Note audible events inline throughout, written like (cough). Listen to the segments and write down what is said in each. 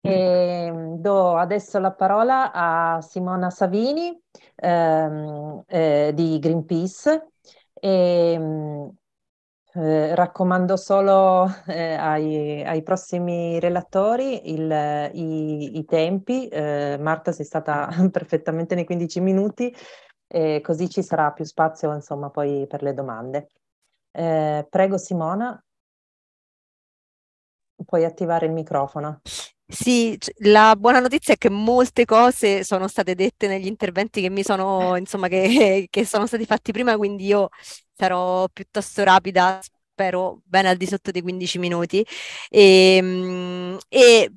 E ehm, do adesso la parola a Simona Savini ehm, eh, di Greenpeace. E, ehm, eh, raccomando solo eh, ai, ai, prossimi relatori il, i, i, tempi. Eh, Marta sei stata (laughs) perfettamente nei 15 minuti, così ci sarà più spazio insomma, poi per le domande. Eh, prego Simona, puoi attivare il microfono. Sì, la buona notizia è che molte cose sono state dette negli interventi che mi sono, insomma, che, che sono stati fatti prima, quindi io sarò piuttosto rapida, spero bene al di sotto dei 15 minuti. Ehm, e, e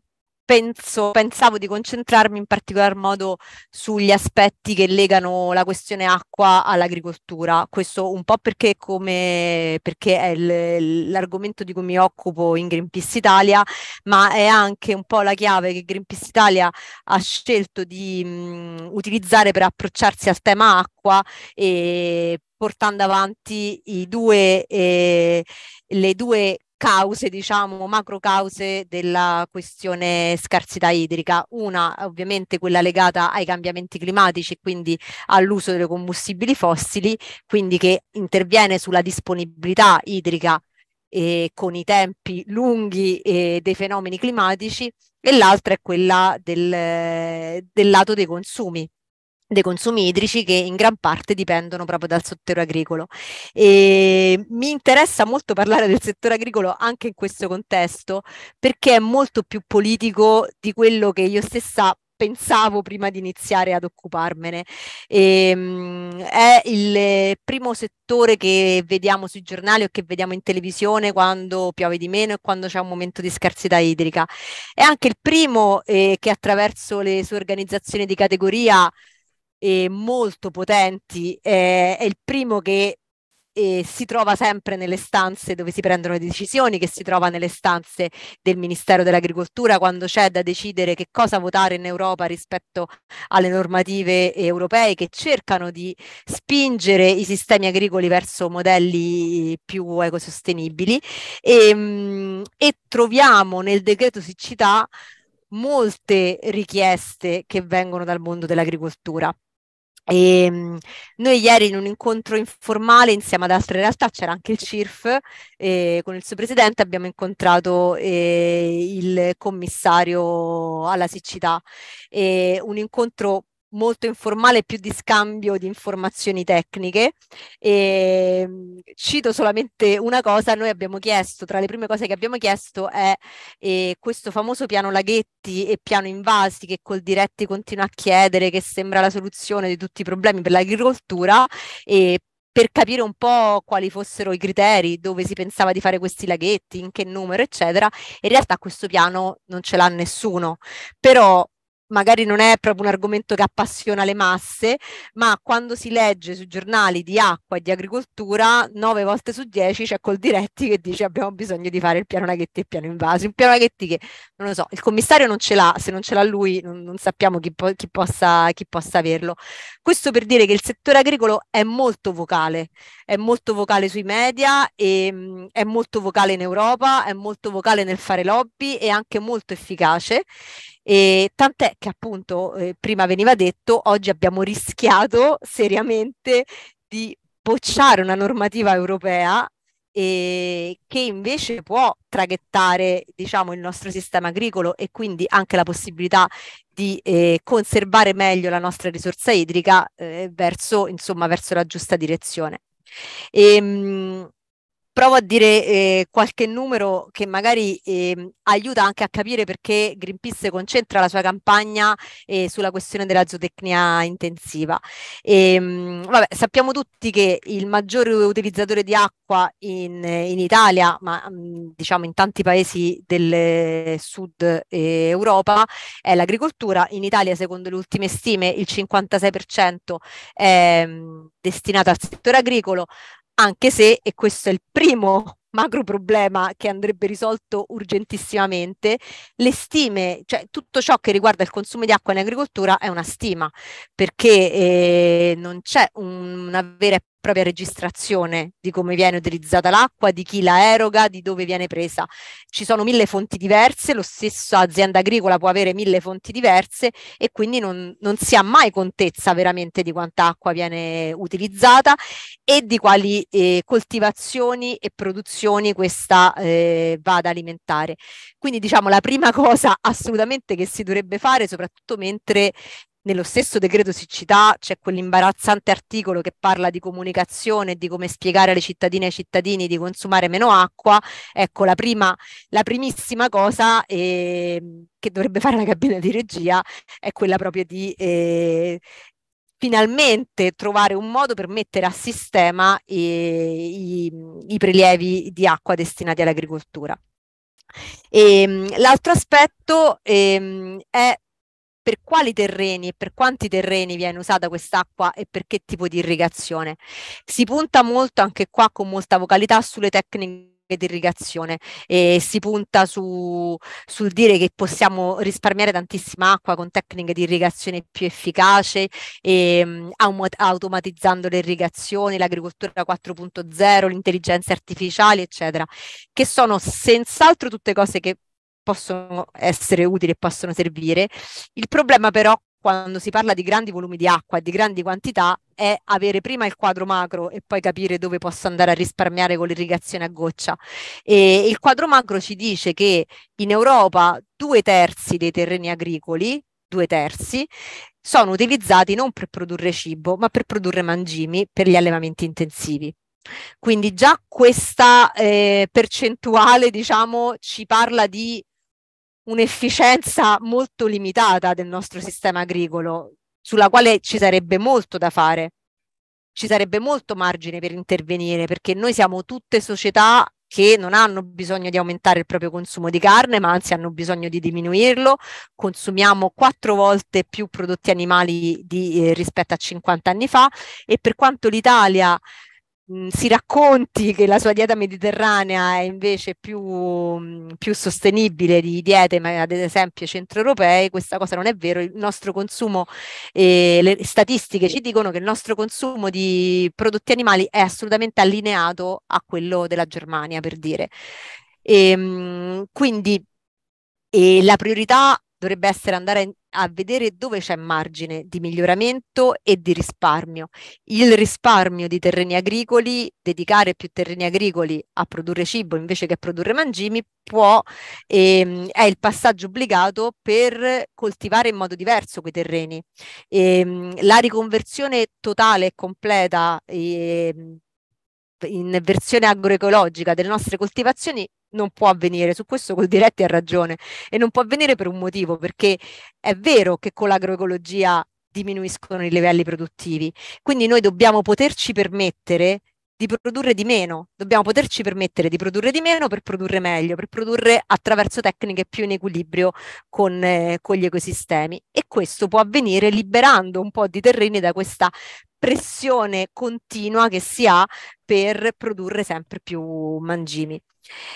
penso, pensavo di concentrarmi in particolar modo sugli aspetti che legano la questione acqua all'agricoltura. Questo un po' perché, come, perché è l- l'argomento di cui mi occupo in Greenpeace Italia, ma è anche un po' la chiave che Greenpeace Italia ha scelto di mh, utilizzare per approcciarsi al tema acqua e portando avanti due, eh, le due cause, diciamo, macro cause della questione scarsità idrica. Una ovviamente quella legata ai cambiamenti climatici e quindi all'uso dei combustibili fossili, quindi che interviene sulla disponibilità idrica eh, con i tempi lunghi eh, dei fenomeni climatici e l'altra è quella del, eh, del lato dei consumi, dei consumi idrici che in gran parte dipendono proprio dal settore agricolo. E ehm, mi interessa molto parlare del settore agricolo anche in questo contesto perché è molto più politico di quello che io stessa pensavo prima di iniziare ad occuparmene. E, ehm, mh, è il primo settore che vediamo sui giornali o che vediamo in televisione quando piove di meno e quando c'è un momento di scarsità idrica. È anche il primo eh, che attraverso le sue organizzazioni di categoria eh, molto potenti, eh, è il primo che eh, si trova sempre nelle stanze dove si prendono le decisioni, che si trova nelle stanze del Ministero dell'Agricoltura quando c'è da decidere che cosa votare in Europa rispetto alle normative europee che cercano di spingere i sistemi agricoli verso modelli più ecosostenibili e, ehm, mh, e troviamo nel decreto siccità molte richieste che vengono dal mondo dell'agricoltura. E ehm, noi ieri in un incontro informale insieme ad altre realtà c'era anche il CIRF eh, con il suo presidente abbiamo incontrato eh, il commissario alla siccità. Eh, un incontro molto informale, più di scambio di informazioni tecniche. E, ehm, cito solamente una cosa, noi abbiamo chiesto, tra le prime cose che abbiamo chiesto è eh, questo famoso piano laghetti e piano invasi che col diretti continua a chiedere, che sembra la soluzione di tutti i problemi per l'agricoltura. E per capire un po' quali fossero i criteri, dove si pensava di fare questi laghetti, in che numero, eccetera. In realtà questo piano non ce l'ha nessuno, però magari non è proprio un argomento che appassiona le masse, ma quando si legge sui giornali di acqua e di agricoltura, nove volte su dieci c'è col diretti che dice abbiamo bisogno di fare il piano Naghetti e il piano invasi, un piano Naghetti che non lo so, il commissario non ce l'ha, se non ce l'ha lui non, non sappiamo chi, po- chi, possa, chi possa averlo. Questo per dire che il settore agricolo è molto vocale, è molto vocale sui media, e, ehm, mh, è molto vocale in Europa, è molto vocale nel fare lobby, è anche molto efficace e tant'è che appunto eh, prima veniva detto, oggi abbiamo rischiato (laughs) seriamente di bocciare una normativa europea e eh, che invece può traghettare diciamo, il nostro sistema agricolo e quindi anche la possibilità di eh, conservare meglio la nostra risorsa idrica eh, verso, insomma, verso la giusta direzione. E, ehm, mh, provo a dire eh, qualche numero che magari eh, aiuta anche a capire perché Greenpeace concentra la sua campagna eh, sulla questione della zootecnia intensiva. E, ehm, mh, vabbè, sappiamo tutti che il maggiore utilizzatore di acqua in, in Italia, ma mh, mm, diciamo in tanti paesi del eh, sud eh, Europa, è l'agricoltura. In Italia, secondo le ultime stime, il 56% è mh, mm, destinato al settore agricolo anche se, e questo è il primo (laughs) macro problema che andrebbe risolto urgentissimamente, le stime, cioè tutto ciò che riguarda il consumo di acqua in agricoltura è una stima, perché eh, non c'è un, una vera e propria registrazione di come viene utilizzata l'acqua, di chi la eroga, di dove viene presa. Ci sono mille fonti diverse, lo stesso azienda agricola può avere mille fonti diverse e quindi non, non si ha mai contezza veramente di quanta acqua viene utilizzata e di quali eh, coltivazioni e produzioni questa eh, va ad alimentare. Quindi diciamo la prima cosa assolutamente che si dovrebbe fare, soprattutto mentre nello stesso decreto siccità c'è quell'imbarazzante articolo che parla di comunicazione e di come spiegare alle cittadine e ai cittadini di consumare meno acqua. Ecco, la, prima, la primissima cosa eh, che dovrebbe fare la cabina di regia è quella proprio di eh, finalmente trovare un modo per mettere a sistema eh, i, i prelievi di acqua destinati all'agricoltura. E, ehm, l'altro aspetto ehm, è per quali terreni e per quanti terreni viene usata quest'acqua e per che tipo di irrigazione. Si punta molto anche qua con molta vocalità sulle tecniche di irrigazione e si punta su, sul dire che possiamo risparmiare tantissima acqua con tecniche di irrigazione più efficace e, um, automatizzando le irrigazioni, l'agricoltura 4.0, l'intelligenza artificiale, eccetera, che sono senz'altro tutte cose che possono essere utili e possono servire. Il problema però quando si parla di grandi volumi di acqua e di grandi quantità è avere prima il quadro macro e poi capire dove posso andare a risparmiare con l'irrigazione a goccia. E il quadro macro ci dice che in Europa due terzi dei terreni agricoli, due terzi, sono utilizzati non per produrre cibo, ma per produrre mangimi per gli allevamenti intensivi. Quindi già questa eh, percentuale, diciamo, ci parla di un'efficienza molto limitata del nostro sistema agricolo, sulla quale ci sarebbe molto da fare, ci sarebbe molto margine per intervenire, perché noi siamo tutte società che non hanno bisogno di aumentare il proprio consumo di carne, ma anzi hanno bisogno di diminuirlo. Consumiamo quattro volte più prodotti animali di, eh, rispetto a 50 anni fa e per quanto l'Italia si racconti che la sua dieta mediterranea è invece più, più sostenibile di diete, ma ad esempio, centroeuropee, questa cosa non è vero. Il nostro consumo, eh, le statistiche ci dicono che il nostro consumo di prodotti animali è assolutamente allineato a quello della Germania, per dire. E, ehm, quindi e la priorità dovrebbe essere andare a vedere dove c'è margine di miglioramento e di risparmio. Il risparmio di terreni agricoli, dedicare più terreni agricoli a produrre cibo invece che a produrre mangimi, può, ehm, è il passaggio obbligato per coltivare in modo diverso quei terreni. Ehm, la riconversione totale e completa ehm, in versione agroecologica delle nostre coltivazioni non può avvenire. Su questo col diretti ha ragione e non può avvenire per un motivo, perché è vero che con l'agroecologia diminuiscono i livelli produttivi. Quindi noi dobbiamo poterci permettere di produrre di meno, dobbiamo poterci permettere di produrre di meno per produrre meglio, per produrre attraverso tecniche più in equilibrio con, eh, con gli ecosistemi e questo può avvenire liberando un po' di terreni da questa pressione continua che si ha per produrre sempre più mangimi.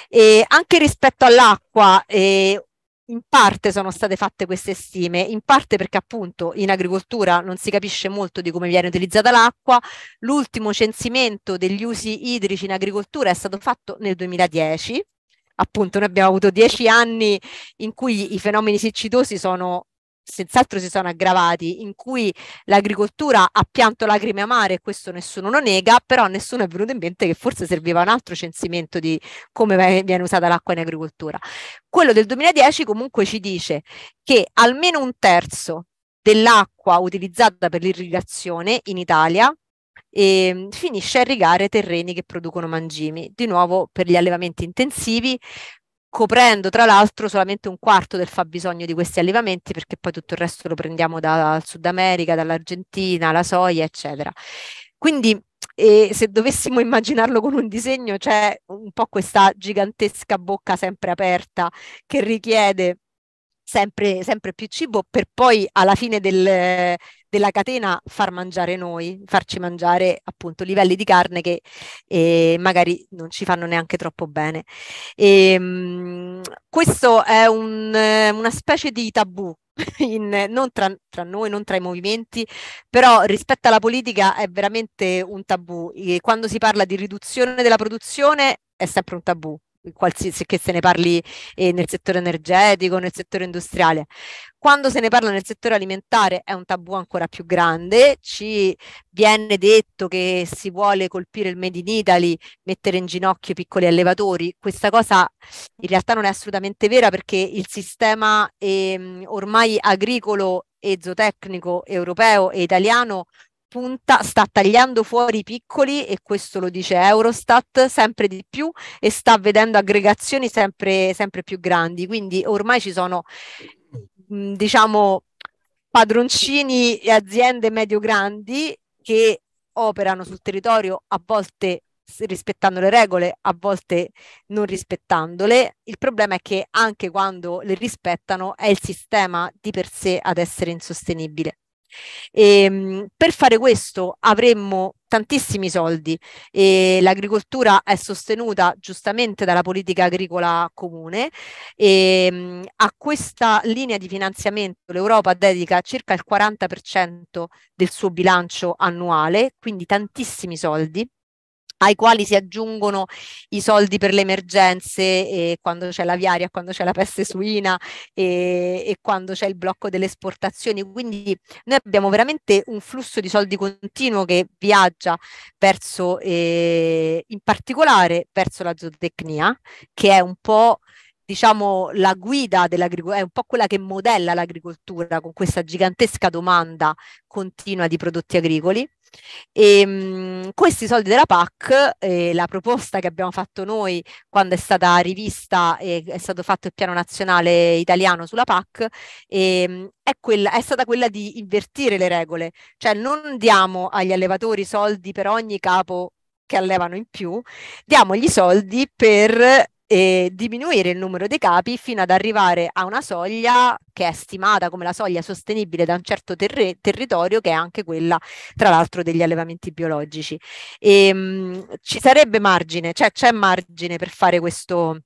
E anche rispetto all'acqua, eh, in parte sono state fatte queste stime, in parte perché appunto in agricoltura non si capisce molto di come viene utilizzata l'acqua. L'ultimo censimento degli usi idrici in agricoltura è stato fatto nel 2010. Appunto, noi abbiamo avuto dieci anni in cui i fenomeni siccitosi sono senz'altro si sono aggravati, in cui l'agricoltura ha pianto lacrime amare, e questo nessuno lo nega, però nessuno è venuto in mente che forse serviva un altro censimento di come viene usata l'acqua in agricoltura. Quello del 2010 comunque ci dice che almeno un terzo dell'acqua utilizzata per l'irrigazione in Italia e ehm, finisce a irrigare terreni che producono mangimi, di nuovo per gli allevamenti intensivi, coprendo tra l'altro solamente un quarto del fabbisogno di questi allevamenti perché poi tutto il resto lo prendiamo dal Sud America, dall'Argentina, la soia, eccetera. Quindi e se dovessimo immaginarlo con un disegno c'è un po' questa gigantesca bocca sempre aperta che richiede sempre, sempre più cibo per poi alla fine del, della catena far mangiare noi, farci mangiare appunto livelli di carne che eh, magari non ci fanno neanche troppo bene. E, ehm, mh, questo è un, eh, una specie di tabù (laughs) in, non tra, tra, noi, non tra i movimenti, però rispetto alla politica è veramente un tabù. E quando si parla di riduzione della produzione è sempre un tabù qualsiasi, che se ne parli eh, nel settore energetico, nel settore industriale. Quando se ne parla nel settore alimentare è un tabù ancora più grande, ci viene detto che si vuole colpire il Made in Italy, mettere in ginocchio i piccoli allevatori. Questa cosa in realtà non è assolutamente vera perché il sistema eh, ormai agricolo e zootecnico europeo e italiano punta, sta tagliando fuori i piccoli e questo lo dice Eurostat sempre di più e sta vedendo aggregazioni sempre, sempre più grandi. Quindi ormai ci sono, mm, diciamo, padroncini e aziende medio-grandi che operano sul territorio a volte rispettando le regole, a volte non rispettandole. Il problema è che anche quando le rispettano è il sistema di per sé ad essere insostenibile. E, ehm, per fare questo avremmo tantissimi soldi e l'agricoltura è sostenuta giustamente dalla politica agricola comune e ehm, a questa linea di finanziamento l'Europa dedica circa il 40% del suo bilancio annuale, quindi tantissimi soldi ai quali si aggiungono i soldi per le emergenze e quando c'è la viaria, quando c'è la peste suina eh, e, quando c'è il blocco delle esportazioni. Quindi noi abbiamo veramente un flusso di soldi continuo che viaggia verso, eh, in particolare verso la zootecnia, che è un po' diciamo, la guida dell'agricoltura, è un po' quella che modella l'agricoltura con questa gigantesca domanda continua di prodotti agricoli. E, ehm, Ehm, questi soldi della PAC, eh, la proposta che abbiamo fatto noi quando è stata rivista e eh, è stato fatto il piano nazionale italiano sulla PAC, eh, è, quella, è stata quella di invertire le regole, cioè non diamo agli allevatori soldi per ogni capo che allevano in più, diamo gli soldi per e diminuire il numero dei capi fino ad arrivare a una soglia che è stimata come la soglia sostenibile da un certo terre- territorio, che è anche quella, tra l'altro, degli allevamenti biologici. E, ehm, mh, ci sarebbe margine, cioè c'è margine per fare questo,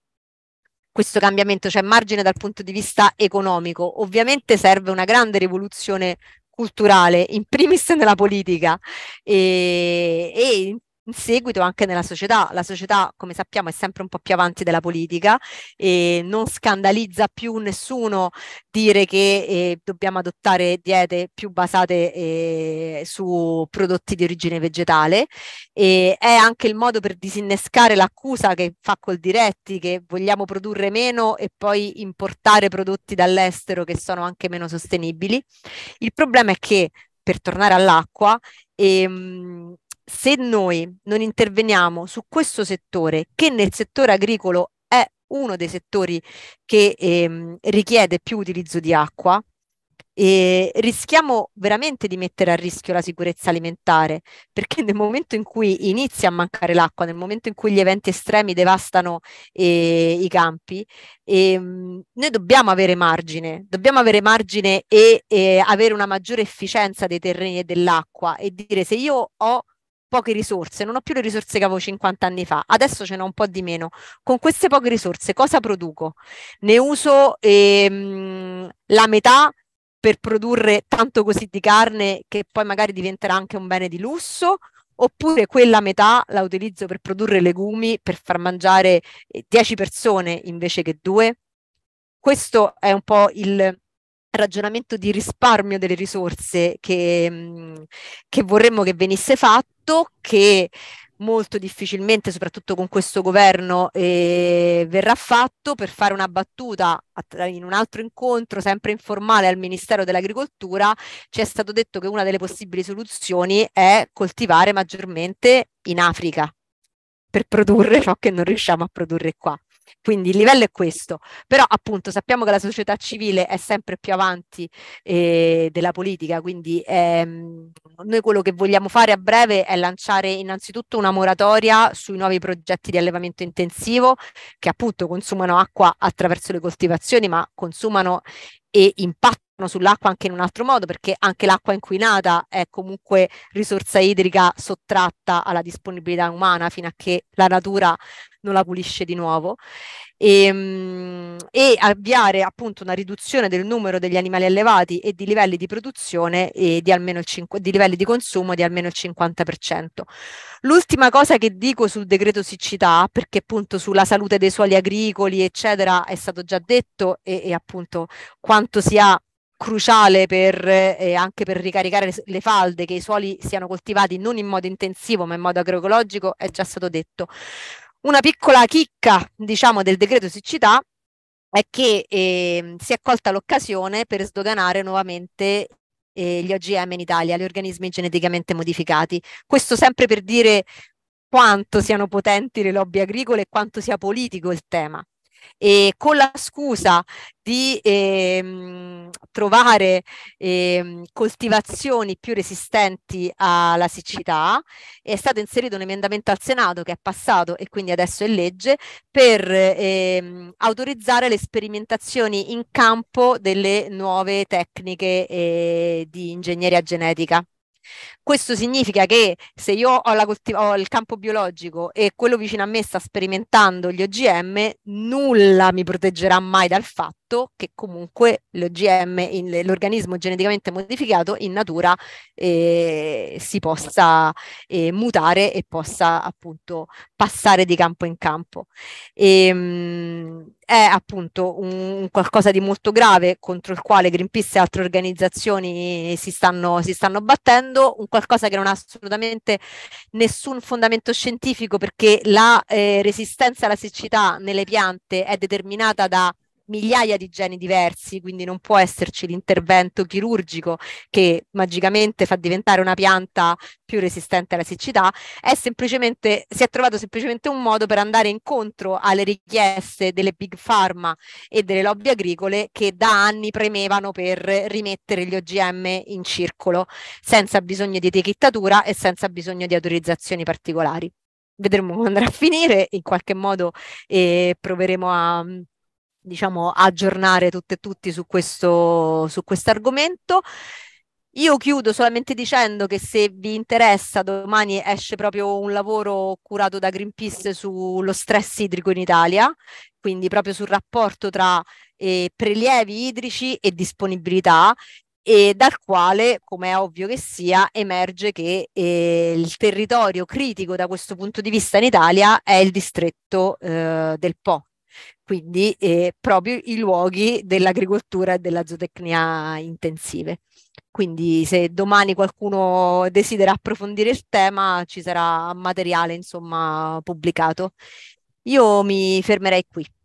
questo cambiamento, c'è cioè margine dal punto di vista economico. Ovviamente serve una grande rivoluzione culturale, in primis nella politica e, e in in seguito anche nella società. La società, come sappiamo, è sempre un po' più avanti della politica e non scandalizza più nessuno dire che eh, dobbiamo adottare diete più basate eh, su prodotti di origine vegetale e è anche il modo per disinnescare l'accusa che fa col diretti che vogliamo produrre meno e poi importare prodotti dall'estero che sono anche meno sostenibili. Il problema è che per tornare all'acqua, ehm, se noi non interveniamo su questo settore, che nel settore agricolo è uno dei settori che ehm, richiede più utilizzo di acqua, e rischiamo veramente di mettere a rischio la sicurezza alimentare, perché nel momento in cui inizia a mancare l'acqua, nel momento in cui gli eventi estremi devastano eh, i campi, eh, noi dobbiamo avere margine, dobbiamo avere margine e eh, avere una maggiore efficienza dei terreni e dell'acqua e dire se io ho poche risorse, non ho più le risorse che avevo 50 anni fa, adesso ce n'ho un po' di meno. Con queste poche risorse cosa produco? Ne uso ehm, la metà per produrre tanto così di carne che poi magari diventerà anche un bene di lusso, oppure quella metà la utilizzo per produrre legumi per far mangiare 10 eh, persone invece che due. Questo è un po' il, ragionamento di risparmio delle risorse che, mm, che vorremmo che venisse fatto, che molto difficilmente, soprattutto con questo governo, eh, verrà fatto per fare una battuta in un altro incontro, sempre informale, al Ministero dell'Agricoltura, ci è stato detto che una delle possibili soluzioni è coltivare maggiormente in Africa per produrre ciò che non riusciamo a produrre qua. Quindi il livello è questo, però appunto sappiamo che la società civile è sempre più avanti eh, della politica, quindi ehm, noi quello che vogliamo fare a breve è lanciare innanzitutto una moratoria sui nuovi progetti di allevamento intensivo che appunto consumano acqua attraverso le coltivazioni, ma consumano e impattano sull'acqua anche in un altro modo, perché anche l'acqua inquinata è comunque risorsa idrica sottratta alla disponibilità umana fino a che la natura non la pulisce di nuovo. E, ehm, e avviare appunto una riduzione del numero degli animali allevati e di livelli di produzione e di almeno il 5, di livelli di consumo di almeno il 50%. L'ultima cosa che dico sul decreto siccità, perché appunto sulla salute dei suoli agricoli, eccetera, è stato già detto e, e appunto quanto si ha cruciale per, eh, anche per ricaricare le falde, che i suoli siano coltivati non in modo intensivo ma in modo agroecologico, è già stato detto. Una piccola chicca, diciamo, del decreto siccità è che eh, si è colta l'occasione per sdoganare nuovamente eh, gli OGM in Italia, gli organismi geneticamente modificati. Questo sempre per dire quanto siano potenti le lobby agricole e quanto sia politico il tema e con la scusa di ehm, trovare ehm, coltivazioni più resistenti alla siccità, è stato inserito un emendamento al Senato che è passato e quindi adesso è legge per ehm, autorizzare le sperimentazioni in campo delle nuove tecniche eh, di ingegneria genetica. Questo significa che se io ho, coltiv- ho, il campo biologico e quello vicino a me sta sperimentando gli OGM, nulla mi proteggerà mai dal fatto fatto che comunque l'OGM, il, l'organismo geneticamente modificato in natura eh, si possa eh, mutare e possa appunto passare di campo in campo. E, ehm, mh, è appunto un, qualcosa di molto grave contro il quale Greenpeace e altre organizzazioni si stanno, si stanno battendo, un qualcosa che non ha assolutamente nessun fondamento scientifico perché la eh, resistenza alla siccità nelle piante è determinata da migliaia di geni diversi, quindi non può esserci l'intervento chirurgico che magicamente fa diventare una pianta più resistente alla siccità, è semplicemente, si è trovato semplicemente un modo per andare incontro alle richieste delle big pharma e delle lobby agricole che da anni premevano per rimettere gli OGM in circolo, senza bisogno di etichettatura e senza bisogno di autorizzazioni particolari. Vedremo come andrà a finire, in qualche modo eh, proveremo a diciamo, aggiornare tutte e tutti su questo su argomento. Io chiudo solamente dicendo che se vi interessa, domani esce proprio un lavoro curato da Greenpeace sullo stress idrico in Italia, quindi proprio sul rapporto tra eh, prelievi idrici e disponibilità e dal quale, come è ovvio che sia, emerge che eh, il territorio critico da questo punto di vista in Italia è il distretto eh, del Po, quindi eh, proprio i luoghi dell'agricoltura e della zootecnia intensive. Quindi se domani qualcuno desidera approfondire il tema ci sarà materiale insomma pubblicato. Io mi fermerei qui.